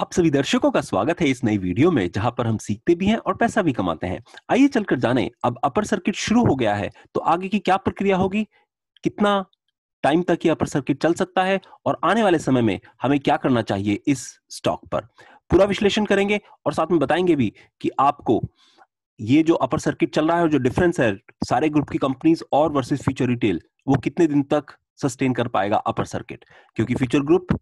आप सभी दर्शकों का स्वागत है इस नई वीडियो में जहां पर हम सीखते भी हैं और पैसा भी कमाते हैं आइए चलकर जाने अब अपर सर्किट शुरू हो गया है तो आगे की क्या प्रक्रिया होगी कितना टाइम तक ये अपर सर्किट चल सकता है और आने वाले समय में हमें क्या करना चाहिए इस स्टॉक पर पूरा विश्लेषण करेंगे और साथ में बताएंगे भी कि आपको ये जो अपर सर्किट चल रहा है और जो डिफरेंस है सारे ग्रुप की कंपनीज और वर्सेज फ्यूचर रिटेल वो कितने दिन तक सस्टेन कर पाएगा अपर सर्किट क्योंकि फ्यूचर ग्रुप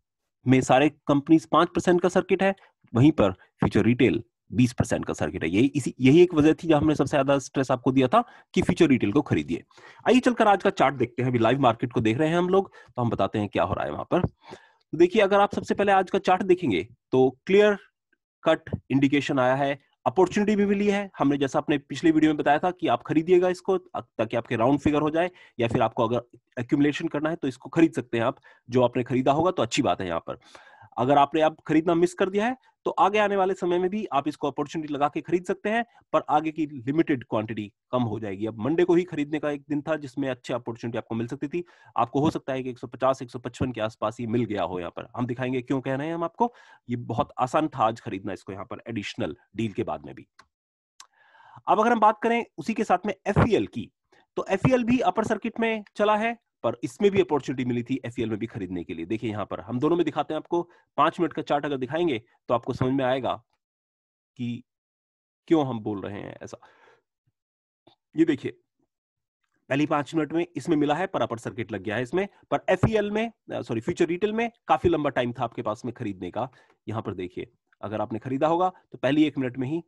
में सारे कंपनीज पांच परसेंट का सर्किट है वहीं पर फ्यूचर रिटेल बीस परसेंट का सर्किट है यही इसी यही एक वजह थी जो हमने सबसे ज्यादा स्ट्रेस आपको दिया था कि फ्यूचर रिटेल को खरीदिए आइए चलकर आज का चार्ट देखते हैं अभी लाइव मार्केट को देख रहे हैं हम लोग तो हम बताते हैं क्या हो रहा है वहां पर तो देखिए अगर आप सबसे पहले आज का चार्ट देखेंगे तो क्लियर कट इंडिकेशन आया है अपॉर्चुनिटी भी मिली है हमने जैसा अपने पिछले वीडियो में बताया था कि आप खरीदिएगा इसको ताकि आपके राउंड फिगर हो जाए या फिर आपको अगर एक्यूमुलेशन करना है तो इसको खरीद सकते हैं आप जो आपने खरीदा होगा तो अच्छी बात है यहाँ पर अगर आपने अब खरीदना मिस कर दिया है तो आगे आने वाले समय में भी आप इसको अपॉर्चुनिटी लगा के खरीद सकते हैं पर आगे की लिमिटेड क्वांटिटी कम हो जाएगी अब मंडे को ही खरीदने का एक दिन था जिसमें अच्छी अपॉर्चुनिटी आपको मिल सकती थी आपको हो सकता है कि 150 155 के आसपास ही मिल गया हो यहाँ पर हम दिखाएंगे क्यों कह रहे हैं हम आपको ये बहुत आसान था आज खरीदना इसको यहाँ पर एडिशनल डील के बाद में भी अब अगर हम बात करें उसी के साथ में एफ e की तो एफ e भी अपर सर्किट में चला है पर इसमें भी अपॉर्चुनिटी मिली थी एफ में भी खरीदने के लिए देखिए यहाँ पर हम दोनों में दिखाते हैं आपको पांच मिनट का चार्ट अगर दिखाएंगे तो आपको समझ में आएगा कि क्यों हम बोल रहे हैं ऐसा ये देखिए पहली पांच मिनट में इसमें मिला है पर अपर सर्किट लग गया है इसमें पर एफ में सॉरी फ्यूचर रिटेल में काफी लंबा टाइम था आपके पास में खरीदने का यहां पर देखिए अगर आपने खरीदा होगा तो पहली एक मिनट में ही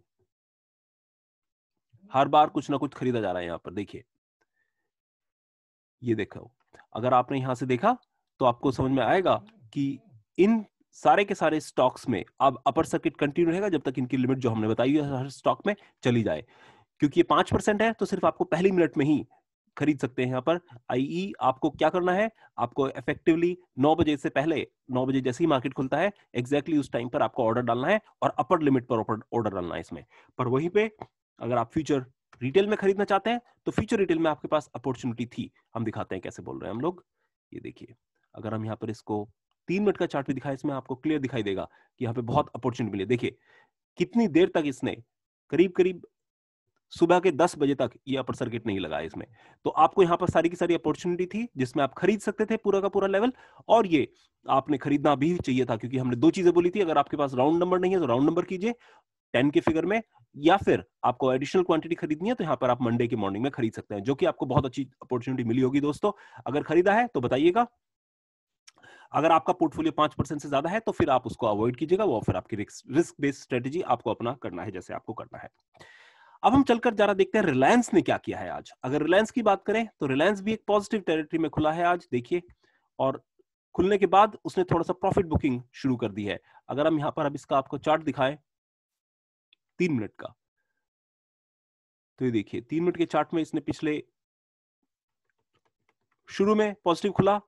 हर बार कुछ ना कुछ खरीदा जा रहा है यहां पर देखिए ये देखो अगर आपने यहां से देखा तो आपको समझ में आएगा कि इन सारे के सारे स्टॉक्स में अब अपर सर्किट कंटिन्यू रहेगा जब तक इनकी लिमिट जो हमने बताई है हर स्टॉक में चली जाए क्योंकि ये पांच परसेंट है तो सिर्फ आपको पहली मिनट में ही खरीद सकते हैं यहाँ पर आई आपको क्या करना है आपको इफेक्टिवली नौ बजे से पहले नौ बजे जैसे ही मार्केट खुलता है एग्जैक्टली exactly उस टाइम पर आपको ऑर्डर डालना है और अपर लिमिट पर ऑर्डर डालना है इसमें पर वहीं पे अगर आप फ्यूचर रिटेल में खरीदना चाहते हैं तो फ्यूचर रिटेल में आपके पास अपॉर्चुनिटी थी हम दिखाते हैं कैसे बोल रहे हैं हम लोग ये देखिए अगर हम यहाँ पर इसको तीन मिनट का चार्ट भी दिखाए इसमें आपको क्लियर दिखाई देगा कि यहाँ पे बहुत अपॉर्चुनिटी मिली देखिए कितनी देर तक इसने करीब करीब सुबह के दस बजे तक ये अपर सर्किट नहीं लगाया इसमें तो आपको यहाँ पर सारी की सारी अपॉर्चुनिटी थी जिसमें आप खरीद सकते थे पूरा का पूरा लेवल और ये आपने खरीदना भी चाहिए था क्योंकि हमने दो चीजें बोली थी अगर आपके पास राउंड नंबर नहीं है तो राउंड नंबर कीजिए टेन के फिगर में या फिर आपको एडिशनल क्वांटिटी खरीदनी है तो यहाँ पर आप मंडे के मॉर्निंग में खरीद सकते हैं जो कि आपको बहुत अच्छी अपॉर्चुनिटी मिली होगी दोस्तों अगर खरीदा है तो बताइएगा अगर आपका पोर्टफोलियो पांच परसेंट से ज्यादा है तो फिर आप उसको अवॉइड कीजिएगा वो फिर आपकी रिस्क बेस्ड स्ट्रेटेजी आपको अपना करना है जैसे आपको करना है अब हम चलकर जरा देखते हैं रिलायंस ने क्या किया है आज अगर रिलायंस की बात करें तो रिलायंस भी एक पॉजिटिव टेरिटरी में खुला है आज देखिए और खुलने के बाद उसने थोड़ा सा प्रॉफिट बुकिंग शुरू कर दी है अगर हम यहाँ पर अब इसका आपको चार्ट दिखाएं तीन मिनट का तो ये देखिए तीन मिनट के चार्ट में इसने पिछले शुरू में पॉजिटिव खुला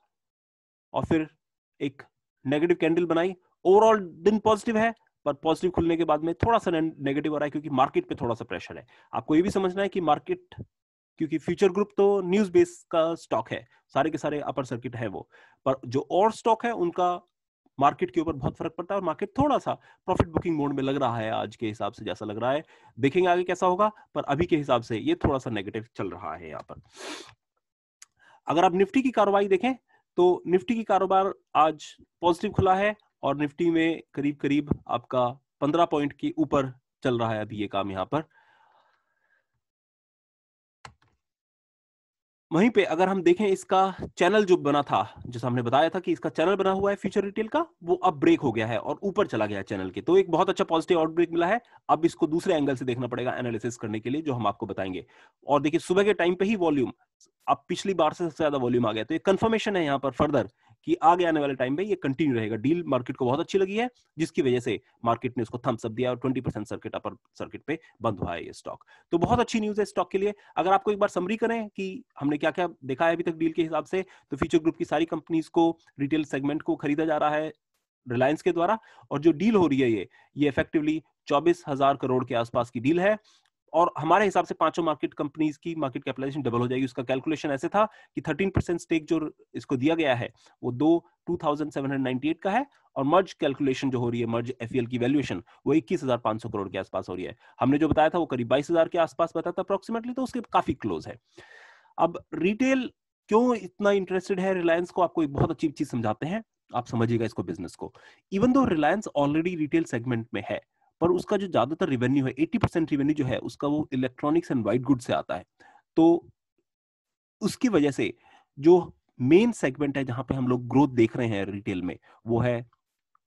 और फिर एक नेगेटिव कैंडल बनाई ओवरऑल दिन पॉजिटिव है पर पॉजिटिव खुलने के बाद में थोड़ा सा नेगेटिव आ रहा है क्योंकि मार्केट पे थोड़ा सा प्रेशर है आपको ये भी समझना है कि मार्केट क्योंकि फ्यूचर ग्रुप तो न्यूज बेस का स्टॉक है सारे के सारे अपर सर्किट है वो पर जो और स्टॉक है उनका मार्केट के ऊपर बहुत फर्क पड़ता है और मार्केट थोड़ा सा प्रॉफिट बुकिंग मोड में लग रहा है आज के हिसाब से जैसा लग रहा है देखेंगे आगे कैसा होगा पर अभी के हिसाब से ये थोड़ा सा नेगेटिव चल रहा है यहाँ पर अगर आप निफ्टी की कारोबारी देखें तो निफ्टी की कारोबार आज पॉजिटिव खुला है और निफ्टी में करीब करीब आपका पंद्रह पॉइंट के ऊपर चल रहा है अभी ये काम यहाँ पर वहीं पे अगर हम देखें इसका चैनल जो बना था जैसा हमने बताया था कि इसका चैनल बना हुआ है फ्यूचर रिटेल का वो अब ब्रेक हो गया है और ऊपर चला गया है चैनल के तो एक बहुत अच्छा पॉजिटिव आउटब्रेक मिला है अब इसको दूसरे एंगल से देखना पड़ेगा एनालिसिस करने के लिए जो हम आपको बताएंगे और देखिए सुबह के टाइम पे ही वॉल्यूम अब पिछली बार से सबसे ज्यादा वॉल्यूम आ गया तो ये कंफर्मेशन है यहाँ पर फर्दर कि आगे आने वाले टाइम में ये कंटिन्यू रहेगा डील मार्केट को बहुत अच्छी लगी है जिसकी वजह से मार्केट ने उसको थम्स अप दिया और twenty percent circuit upper circuit पे बंद हुआ है ये स्टॉक तो बहुत अच्छी न्यूज है स्टॉक के लिए अगर आपको एक बार समरी करें कि हमने क्या क्या देखा है अभी तक डील के हिसाब से तो फ्यूचर ग्रुप की सारी कंपनीज को रिटेल सेगमेंट को खरीदा जा रहा है रिलायंस के द्वारा और जो डील हो रही है ये ये इफेक्टिवली चौबीस हजार करोड़ के आसपास की डील है और हमारे हिसाब से पांचों मार्केट कंपनीज की मार्केट कैपिटलाइजेशन डबल हो जाएगी उसका कैलकुलेशन ऐसे था कि 13 परसेंट स्टेक जो इसको दिया गया है वो दो 2798 का है और मर्ज कैलकुलेशन जो हो रही है मर्ज एफएल e की वैल्यूएशन वो 21,500 करोड़ के आसपास हो रही है हमने जो बताया था वो करीब 22,000 के आसपास बताया था अप्रोक्सीमेटली तो उसके काफी क्लोज है अब रिटेल क्यों इतना इंटरेस्टेड है रिलायंस को आपको एक बहुत अच्छी चीज समझाते हैं आप समझिएगा इसको बिजनेस को even though Reliance already retail segment में है पर उसका जो ज्यादातर रिवेन्यू है एट्टी परसेंट रिवेन्यू जो है उसका वो इलेक्ट्रॉनिक्स एंड वाइट गुड से आता है तो उसकी वजह से जो मेन सेगमेंट है जहां पे हम लोग ग्रोथ देख रहे हैं रिटेल में वो है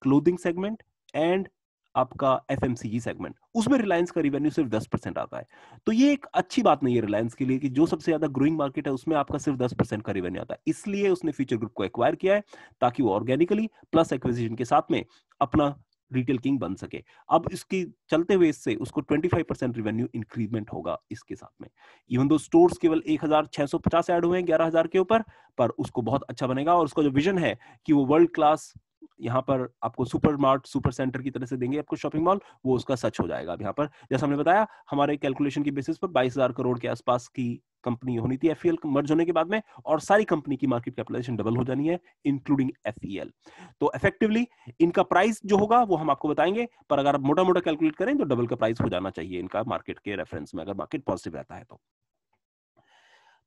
क्लोथिंग सेगमेंट एंड आपका एफ सेगमेंट उसमें रिलायंस का रिवेन्यू सिर्फ दस परसेंट आता है तो ये एक अच्छी बात नहीं है रिलायंस के लिए कि जो सबसे ज्यादा ग्रोइंग मार्केट है उसमें आपका सिर्फ दस परसेंट का रिवेन्यू आता है इसलिए उसने फ्यूचर ग्रुप को एक्वायर किया है ताकि वो ऑर्गेनिकली प्लस एक्विजिशन के साथ में अपना रिटेल किंग बन सके अब इसकी चलते हुए इससे उसको 25 परसेंट रिवेन्यू इंक्रीजमेंट होगा इसके साथ में इवन दो स्टोर्स केवल 1650 ऐड हुए हैं 11000 के ऊपर पर उसको बहुत अच्छा बनेगा और उसका जो विजन है कि वो वर्ल्ड क्लास यहाँ पर आपको सुपर मार्ट सुपर सेंटर की तरह से देंगे आपको शॉपिंग मॉल वो उसका सच हो जाएगा अब यहाँ पर जैसा हमने बताया हमारे कैलकुलेशन की बेसिस पर बाईस हजार करोड़ के आसपास की कंपनी होनी थी एफ मर्ज e होने के बाद में और सारी कंपनी की मार्केट कैपिटलाइजेशन डबल हो जानी है इंक्लूडिंग एफ e तो इफेक्टिवली इनका प्राइस जो होगा वो हम आपको बताएंगे पर अगर आप मोटा मोटा कैलकुलेट करें तो डबल का प्राइस हो जाना चाहिए इनका मार्केट के रेफरेंस में अगर मार्केट पॉजिटिव रहता है तो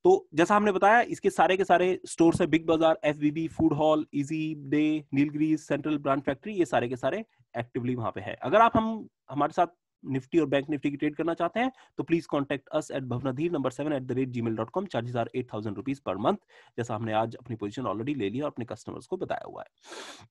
तो जैसा हमने बताया इसके सारे के सारे स्टोर है Big Bazaar F Food Hall Easyday Nilgiris Central Brand Factory ये सारे के सारे एक्टिवली वहां पे है अगर आप हम हमारे साथ निफ्टी और बैंक निफ्टी की ट्रेड करना चाहते हैं तो please contact us at Bhavnadhir number seven eight the rate Gmail dot com charges are eight thousand rupees per month जैसा हमने आज अपनी पोजिशन ऑलरेडी ले लिया और अपने कस्टमर्स को बताया हुआ है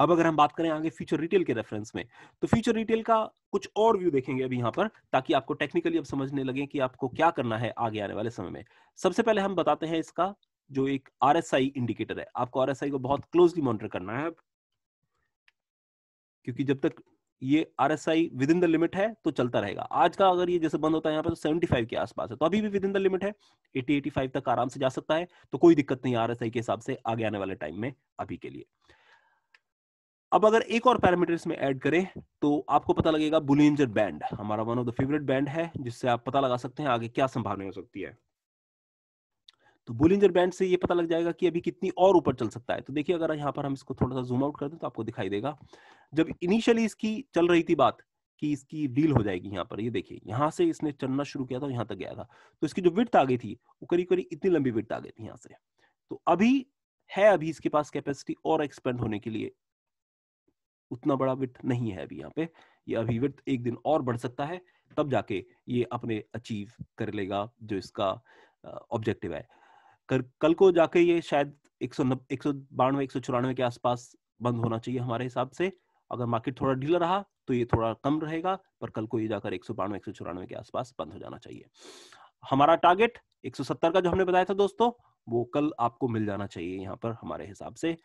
अब अगर हम बात करें आगे फ्यूचर रिटेल के रेफरेंस में तो फ्यूचर रिटेल का कुछ और व्यू देखेंगे अभी यहाँ पर ताकि आपको टेक्निकली अब समझने लगे कि आपको क्या करना है आगे आने वाले समय में सबसे पहले हम बताते हैं इसका जो एक आर इंडिकेटर है आपको आर को बहुत क्लोजली मॉनिटर करना है क्योंकि जब तक ये R S I within the limit है तो चलता रहेगा आज का अगर ये जैसे बंद होता है यहाँ पर तो 75 के आसपास है तो अभी भी विद इन द लिमिट है 80 85 तक आराम से जा सकता है तो कोई दिक्कत नहीं आर एस आई के हिसाब से आगे आने वाले टाइम में अभी के लिए अब अगर एक और पैरामीटर इसमें ऐड करें तो आपको पता लगेगा बुलेंजर बैंड हमारा one of the favourite band है जिससे आप पता लगा सकते हैं आगे क्या संभावना हो सकती है तो बुलेंजर बैंड से ये पता लग जाएगा कि अभी कितनी और ऊपर चल सकता है तो देखिए अगर यहाँ पर हम इसको थोड़ा सा जूम आउट कर दें तो आपको दिखाई देगा जब इनिशियली इसकी चल रही थी बात कि इसकी डील हो जाएगी यहाँ पर ये यह देखिए यहाँ से इसने चलना शुरू किया था यहाँ तक गया था तो इसकी जो विट आ गई थी वो करीब करीब इतनी लंबी विट आ गई थी यहाँ से तो अभी है अभी इसके पास कैपेसिटी और एक्सपेंड होने के लिए उतना बड़ा वित्त नहीं है अभी यहाँ पे ये अभी वित्त एक दिन और बढ़ सकता है तब जाके ये अपने अचीव कर लेगा जो इसका ऑब्जेक्टिव है कर, कल को जाके ये शायद एक सौ नब्बे एक सौ बानवे एक सौ चौरानवे के आसपास बंद होना चाहिए हमारे हिसाब से अगर मार्केट थोड़ा ढीला रहा तो ये थोड़ा कम रहेगा पर कल को ये जाकर एक सौ बानवे एक सौ चौरानवे के आसपास बंद हो जाना चाहिए हमारा टारगेट एक सौ सत्तर का जो हमने बताया था दोस्तों वो कल आपको मिल जाना चाहिए यहाँ पर हमारे हिसाब से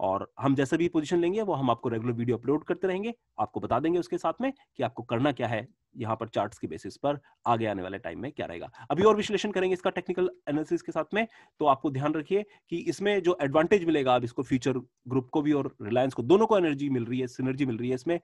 और हम जैसे भी पोजीशन लेंगे वो हम आपको रेगुलर वीडियो अपलोड करते रहेंगे आपको बता देंगे उसके साथ में कि आपको करना क्या है यहाँ पर चार्ट्स के बेसिस पर आगे आने वाले टाइम में क्या रहेगा अभी और विश्लेषण करेंगे इसका टेक्निकल एनालिसिस के साथ में तो आपको ध्यान रखिए कि इसमें जो एडवांटेज मिलेगा अब इसको फ्यूचर ग्रुप को भी और रिलायंस को दोनों को एनर्जी मिल रही है सिनर्जी मिल रही है इसमें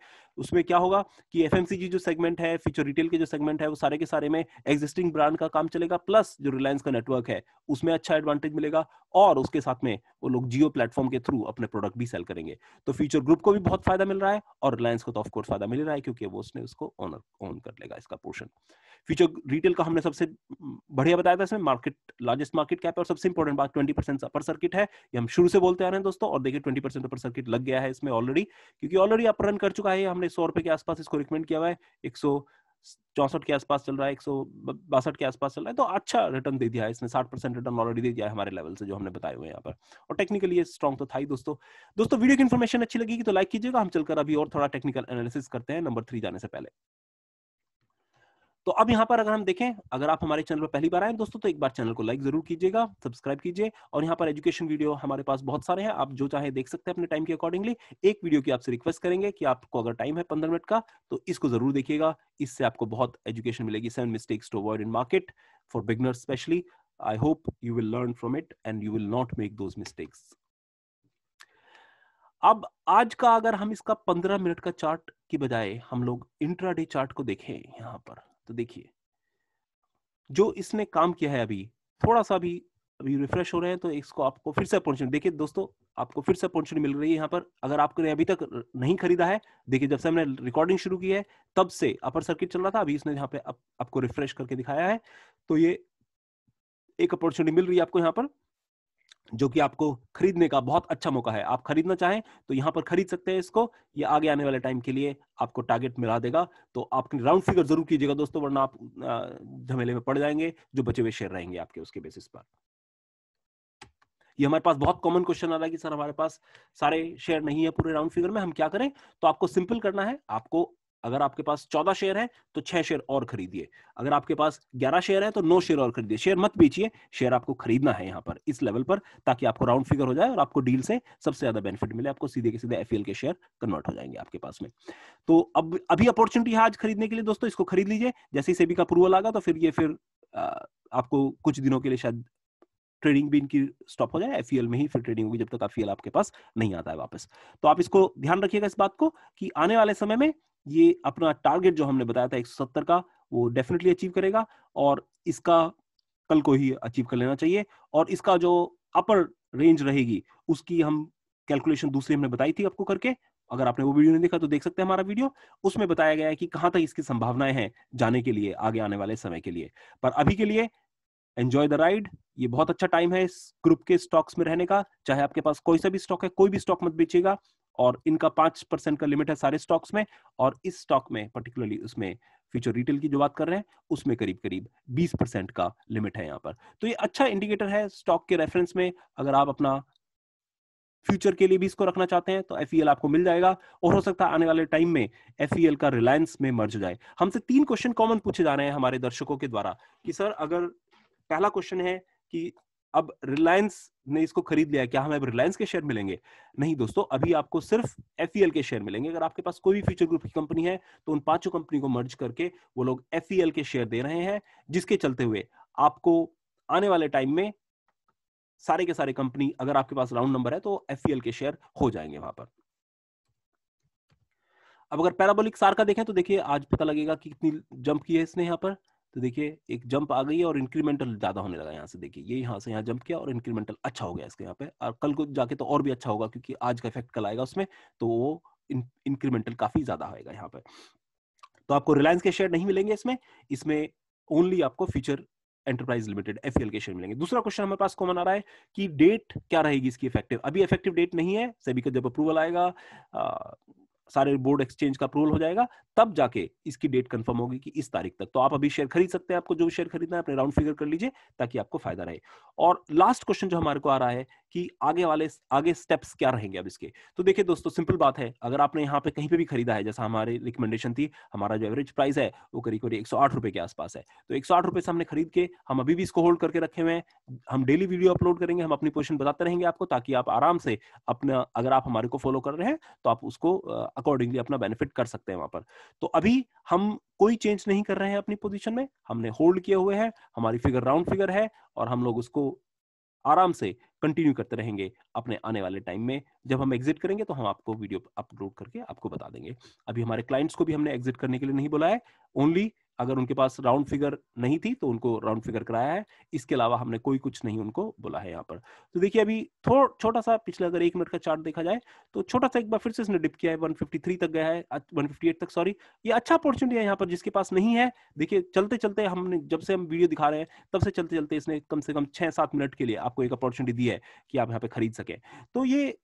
उसमें क्या होगा कि एफ जो सेगमेंट है फ्यूचर रिटेल के जो सेगमेंट है वो सारे के सारे में एग्जिस्टिंग ब्रांड का काम चलेगा प्लस जो रिलायंस का नेटवर्क है उसमें अच्छा एडवांटेज मिलेगा और उसके साथ में वो लोग जियो प्लेटफॉर्म के थ्रू अपने प्रोडक्ट भी सेल करेंगे तो फ्यूचर ग्रुप को भी बहुत फायदा मिल रहा है और रिलायंस को तो ऑफकोर्स फायदा मिल रहा है क्योंकि वो उसने उसको ऑन ऑन कर लेगा इसका पोर्शन फ्यूचर रिटेल का हमने सबसे बढ़िया बताया था इसमें मार्केट लार्जेस्ट मार्केट कैप है और सबसे इंपॉर्टेंट बात ट्वेंटी परसेंट अपर सर्किट है ये हम शुरू से बोलते आ रहे हैं दोस्तों और देखिए ट्वेंटी परसेंट अपर सर्किट लग गया है इसमें ऑलरेडी क्योंकि ऑलरेडी अप रन कर चुका है हमने सौ रुपए के आसपास इसको रिकमेंड किया हुआ है एक सौ चौसठ के आसपास चल रहा है एक सौ बासठ के आसपास चल रहा है तो अच्छा रिटर्न दे दिया है इसने साठ परसेंट रिटर्न ऑलरेडी दे दिया है हमारे लेवल से जो हमने बताए हुए यहाँ पर और टेक्निकली ये स्ट्रॉन्ग तो था ही दोस्तों दोस्तों वीडियो की इन्फॉर्मेशन अच्छी लगेगी तो लाइक कीजिएगा हम चलकर अभी और थोड़ा टेक्निकल एनालिसिस करते हैं नंबर थ्री जाने से पहले तो अब यहाँ पर अगर हम देखें अगर आप हमारे चैनल पर पहली बार आए दोस्तों तो एक बार चैनल को लाइक जरूर कीजिएगा सब्सक्राइब कीजिए और यहाँ पर एजुकेशन वीडियो हमारे पास बहुत सारे हैं आप जो चाहे देख सकते हैं अपने टाइम के अकॉर्डिंगली एक वीडियो की आपसे रिक्वेस्ट करेंगे कि आपको अगर टाइम है पंद्रह मिनट का तो इसको जरूर देखिएगा इससे आपको बहुत एजुकेशन मिलेगी seven mistakes to avoid in market for beginner specially I hope you will learn from it and you will not make those mistakes अब आज का अगर हम इसका पंद्रह मिनट का चार्ट की बजाय हम लोग इंट्राडे चार्ट को देखें यहाँ पर तो देखिए जो इसने काम किया है अभी थोड़ा सा भी अभी रिफ्रेश हो रहे हैं तो इसको आपको फिर से अपॉर्चुनिटी देखिए दोस्तों आपको फिर से अपॉर्चुनिटी मिल रही है यहाँ पर अगर आपने अभी तक नहीं खरीदा है देखिए जब से हमने रिकॉर्डिंग शुरू की है तब से अपर सर्किट चल रहा था अभी इसने यहाँ पे आप, आपको रिफ्रेश करके दिखाया है तो ये एक अपॉर्चुनिटी मिल रही है आपको यहाँ पर जो कि आपको खरीदने का बहुत अच्छा मौका है आप खरीदना चाहें तो यहां पर खरीद सकते हैं इसको ये आगे आने वाले टाइम के लिए आपको टारगेट मिला देगा तो आप राउंड फिगर जरूर कीजिएगा दोस्तों वरना आप झमेले में पड़ जाएंगे जो बचे हुए शेयर रहेंगे आपके उसके बेसिस पर ये हमारे पास बहुत कॉमन क्वेश्चन आ रहा है कि सर हमारे पास सारे शेयर नहीं है पूरे राउंड फिगर में हम क्या करें तो आपको सिंपल करना है आपको अगर आपके पास चौदह शेयर है तो छह शेयर और खरीदिए अगर आपके पास ग्यारह शेयर है तो नौ शेयर और खरीदिए शेयर मत बेचिए शेयर आपको खरीदना है यहाँ पर इस लेवल पर ताकि आपको राउंड फिगर हो जाए और आपको डील से सबसे ज्यादा बेनिफिट मिले आपको सीधे के सीधे एफ e के शेयर कन्वर्ट हो जाएंगे आपके पास में तो अब अभी अपॉर्चुनिटी है आज खरीदने के लिए दोस्तों इसको खरीद लीजिए जैसे ही सेबी का अप्रूवल आगा तो फिर ये फिर आपको कुछ दिनों के लिए शायद ट्रेडिंग भी इनकी स्टॉप हो जाए एफ e में ही फिर ट्रेडिंग होगी जब तक एफ e आपके पास नहीं आता है वापस तो आप इसको ध्यान रखिएगा इस बात को कि आने वाले समय में ये अपना टारगेट जो हमने बताया था 170 का वो डेफिनेटली अचीव करेगा और इसका कल को ही अचीव कर लेना चाहिए और इसका जो अपर रेंज रहेगी उसकी हम कैलकुलेशन दूसरी हमने बताई थी आपको करके अगर आपने वो वीडियो नहीं देखा तो देख सकते हैं हमारा वीडियो उसमें बताया गया है कि कहां तक इसकी संभावनाएं हैं जाने के लिए आगे आने वाले समय के लिए पर अभी के लिए एंजॉय द राइड ये बहुत अच्छा टाइम है इस ग्रुप के स्टॉक्स में रहने का चाहे आपके पास कोई सा भी स्टॉक है कोई भी स्टॉक मत बेचिएगा और इनका पांच परसेंट का लिमिट है सारे स्टॉक्स में और इस स्टॉक में पर्टिकुलरली उसमें फ्यूचर रिटेल की जो बात कर रहे हैं उसमें करीब करीब 20 परसेंट का लिमिट है यहाँ पर तो ये अच्छा इंडिकेटर है स्टॉक के रेफरेंस में अगर आप अपना फ्यूचर के लिए भी इसको रखना चाहते हैं तो एफ e आपको मिल जाएगा और हो सकता है आने वाले टाइम में एफ e का रिलायंस में मर्ज जाए हमसे तीन क्वेश्चन कॉमन पूछे जा रहे हैं हमारे दर्शकों के द्वारा कि सर अगर पहला क्वेश्चन है कि अब रिलायंस ने इसको खरीद लिया क्या हमें अब रिलायंस के शेयर मिलेंगे नहीं दोस्तों अभी आपको सिर्फ एफ e के शेयर मिलेंगे अगर आपके पास कोई भी फ्यूचर ग्रुप की कंपनी है तो उन पांचों कंपनी को मर्ज करके वो लोग एफ e के शेयर दे रहे हैं जिसके चलते हुए आपको आने वाले टाइम में सारे के सारे कंपनी अगर आपके पास राउंड नंबर है तो एफ e के शेयर हो जाएंगे वहां पर अब अगर पैराबोलिक सार का देखें तो देखिए आज पता लगेगा कि कितनी जंप की है इसने यहाँ पर तो देखिए एक जंप आ गई है और इंक्रीमेंटल ज्यादा होने लगा यहाँ से देखिए ये यहाँ से यहाँ जंप किया और इंक्रीमेंटल अच्छा हो गया इसके यहाँ पे और कल को जाके तो और भी अच्छा होगा क्योंकि आज का इफेक्ट कल आएगा उसमें तो वो इंक्रीमेंटल काफी ज्यादा आएगा यहाँ पे तो आपको रिलायंस के शेयर नहीं मिलेंगे इसमें इसमें ओनली आपको फ्यूचर एंटरप्राइज लिमिटेड एफ के शेयर मिलेंगे दूसरा क्वेश्चन हमारे पास कॉमन आ रहा है कि डेट क्या रहेगी इसकी इफेक्टिव अभी इफेक्टिव डेट नहीं है सभी का जब अप्रूवल आएगा सारे बोर्ड एक्सचेंज का अप्रूवल हो जाएगा तब जाके इसकी डेट कंफर्म होगी कि इस तारीख तक तो आप अभी शेयर खरीद सकते हैं आपको जो शेयर खरीदना है अपने राउंड फिगर कर लीजिए ताकि आपको फायदा रहे और लास्ट क्वेश्चन जो हमारे को आ रहा है कि आगे वाले आगे स्टेप्स क्या रहेंगे अब इसके तो देखिए दोस्तों सिंपल बात है अगर आपने यहाँ पे कहीं पे भी खरीदा है जैसा हमारे रिकमेंडेशन थी हमारा जो एवरेज प्राइस है वो करीब करीब एक सौ के आसपास है तो एक सौ से हमने खरीद के हम अभी भी इसको होल्ड करके रखे हुए हैं हम डेली वीडियो अपलोड करेंगे हम अपनी पोजिशन बताते रहेंगे आपको ताकि आप आराम से अपना अगर आप हमारे को फॉलो कर रहे हैं तो आप उसको अकॉर्डिंगली अपना बेनिफिट कर सकते हैं वहां पर तो अभी हम कोई चेंज नहीं कर रहे हैं अपनी पोजिशन में हमने होल्ड किए हुए हैं हमारी फिगर राउंड फिगर है और हम लोग उसको आराम से कंटिन्यू करते रहेंगे अपने आने वाले टाइम में जब हम एग्जिट करेंगे तो हम आपको वीडियो अपलोड करके आपको बता देंगे अभी हमारे क्लाइंट्स को भी हमने एग्जिट करने के लिए नहीं बुलाया ओनली अगर उनके पास राउंड फिगर नहीं थी तो उनको राउंड फिगर कराया है इसके अलावा हमने कोई कुछ नहीं उनको बोला है यहाँ पर तो देखिए अभी थोड़ा छोटा सा पिछले अगर एक मिनट का चार्ट देखा जाए तो छोटा सा एक बार फिर से इसने डिप किया है 153 तक गया है 158 तक सॉरी ये अच्छा अपॉर्चुनिटी है यहाँ पर जिसके पास नहीं है देखिए चलते चलते हमने जब से हम वीडियो दिखा रहे हैं तब से चलते चलते इसने कम से कम छह सात मिनट के लिए आपको एक अपॉर्चुनिटी दी है कि आप यहाँ पे खरीद सके तो ये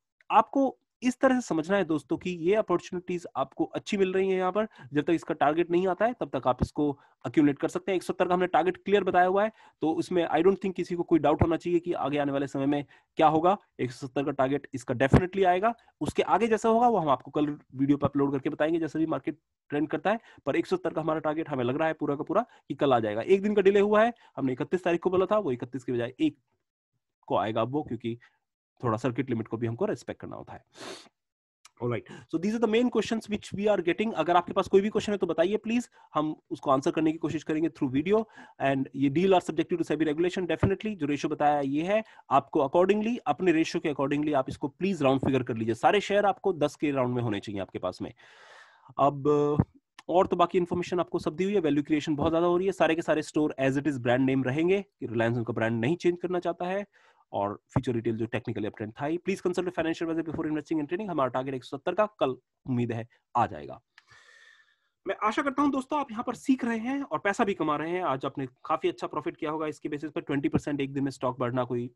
आपको इस तरह से समझना है दोस्तों कि ये अपॉर्चुनिटीज आपको अच्छी मिल रही है यहाँ पर जब तक इसका टारगेट नहीं आता है तब तक आप इसको अक्यूमलेट कर सकते हैं एक का हमने टारगेट क्लियर बताया हुआ है तो उसमें आई डोंट थिंक किसी को कोई डाउट होना चाहिए कि आगे आने वाले समय में क्या होगा एक का टारगेट इसका डेफिनेटली आएगा उसके आगे जैसा होगा वो हम आपको कल वीडियो पर अपलोड करके बताएंगे जैसे भी मार्केट ट्रेंड करता है पर एक का हमारा टारगेट हमें लग रहा है पूरा का पूरा कि कल आ जाएगा एक दिन का डिले हुआ है हमने इकतीस तारीख को बोला था वो इकतीस के बजाय एक को आएगा वो क्योंकि थोड़ा सर्किट लिमिट को भी हमको रेस्पेक्ट करना होता है right so these are the main question which we are getting अगर आपके पास कोई भी क्वेश्चन है तो बताइए प्लीज हम उसको आंसर करने की कोशिश करेंगे थ्रू वीडियो एंड ये deal are subjective to SEBI regulation definitely जो रेशो बताया ये है आपको अकॉर्डिंगली अपने रेशो के अकॉर्डिंगली आप इसको प्लीज राउंड फिगर कर लीजिए सारे शेयर आपको दस के राउंड में होने चाहिए आपके पास में अब और तो बाकी इन्फॉर्मेशन आपको सब दी हुई है वैल्यू क्रिएशन बहुत ज्यादा हो रही है सारे के सारे store as it is brand name रहेंगे रिलायंस उनका ब्रांड नहीं चेंज करना चाहता है और फ्यूचर रिटेल जो टेक्निकल अपट्रेंड था please consult financial advisor before investing and trading हमारा टारगेट एक का कल उम्मीद है आ जाएगा मैं आशा करता हूं दोस्तों आप यहाँ पर सीख रहे हैं और पैसा भी कमा रहे हैं आज आपने काफी अच्छा प्रॉफिट किया होगा इसके बेसिस पर 20 परसेंट एक दिन में स्टॉक बढ़ना कोई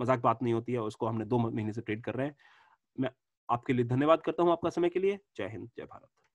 मजाक बात नहीं होती है उसको हमने दो महीने से ट्रेड कर रहे हैं मैं आपके लिए धन्यवाद करता हूँ आपका समय के लिए जय हिंद जय भारत